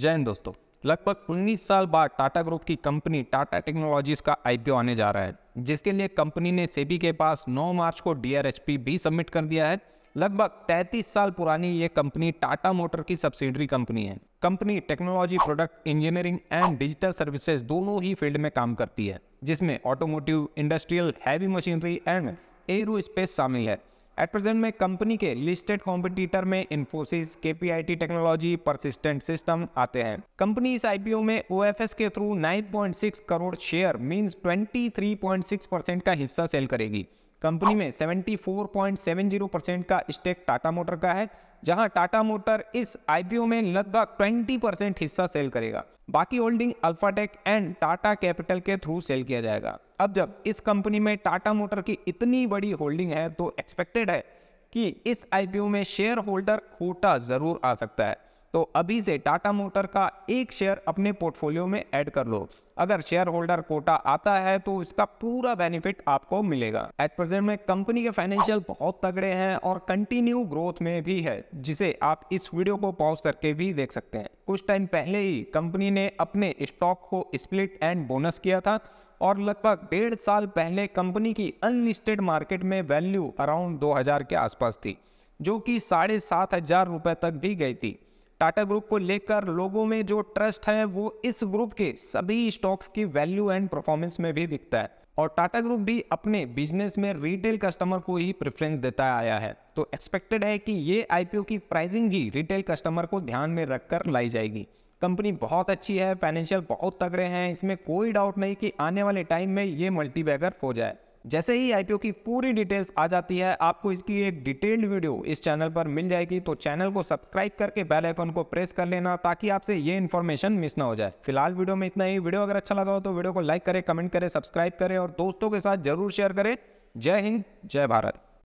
जय हिंद दोस्तों लगभग 19 साल बाद टाटा ग्रुप की कंपनी टाटा टेक्नोलॉजीज का आईपीओ आने जा रहा है जिसके लिए कंपनी ने सेबी के पास 9 मार्च को डीआरएचपी भी सबमिट कर दिया है लगभग 33 साल पुरानी ये कंपनी टाटा मोटर की सब्सिडरी कंपनी है company technology product engineering and digital services दोनों ही फील्ड में काम करती है जिसमें automotive industrial heavy machinery and aerospace शामिल है एट प्रेजेंट में कंपनी के लिस्टेड कॉम्पिटिटर में Infosys KPIT technology persistent system आते हैं कंपनी इस आईपीओ में एस के through 9.6 crore share point 23.6 percent का हिस्सा सेल करेगी कंपनी में 74.70 परसेंट का स्टेक टाटा मोटर का है जहां टाटा मोटर इस आईपीओ में लगभग 20 परसेंट हिस्सा सेल करेगा बाकी होल्डिंग अल्फाटेक एंड टाटा कैपिटल के थ्रू सेल किया जाएगा अब जब इस कंपनी में टाटा मोटर की इतनी बड़ी होल्डिंग है तो एक्सपेक्टेड है कि इस आईपीओ में शेयर होल्डर कोटा जरूर आ सकता है तो अभी से टाटा मोटर का एक शेयर अपने पोर्टफोलियो में ऐड कर लो अगर शेयर होल्डर कोटा आता है तो इसका पूरा बेनिफिट आपको मिलेगा एट प्रेजेंट में कंपनी के फाइनेंशियल बहुत तगड़े हैं और कंटिन्यू ग्रोथ में भी है जिसे आप इस वीडियो को पॉज करके भी देख सकते हैं कुछ टाइम पहले ही कंपनी ने अपने स्टॉक को स्प्लिट एंड बोनस किया था और लगभग डेढ़ साल पहले कंपनी की अनलिस्टेड मार्केट में वैल्यू अराउंड 2000 के आसपास थी जो कि साढ़े सात हजार रुपये तक भी गई थी टाटा ग्रुप को लेकर लोगों में जो ट्रस्ट है वो इस ग्रुप के सभी स्टॉक्स की वैल्यू एंड परफॉर्मेंस में भी दिखता है और टाटा ग्रुप भी अपने बिजनेस में रिटेल कस्टमर को ही प्रेफरेंस देता आया है तो एक्सपेक्टेड है कि ये आईपीओ की प्राइसिंग भी रिटेल कस्टमर को ध्यान में रखकर लाई जाएगी कंपनी बहुत अच्छी है फाइनेंशियल बहुत तगड़े हैं इसमें कोई डाउट नहीं कि आने वाले टाइम में ये मल्टीबैगर हो जाए जैसे ही आईपीओ की पूरी डिटेल्स आ जाती है आपको इसकी एक डिटेल्ड वीडियो इस चैनल पर मिल जाएगी तो चैनल को सब्सक्राइब करके बेल आइकन को प्रेस कर लेना ताकि आपसे ये इन्फॉर्मेशन मिस ना हो जाए फिलहाल वीडियो में इतना ही वीडियो अगर अच्छा लगा हो तो वीडियो को लाइक करें कमेंट करें सब्सक्राइब करें और दोस्तों के साथ जरूर शेयर करें जय हिंद जय भारत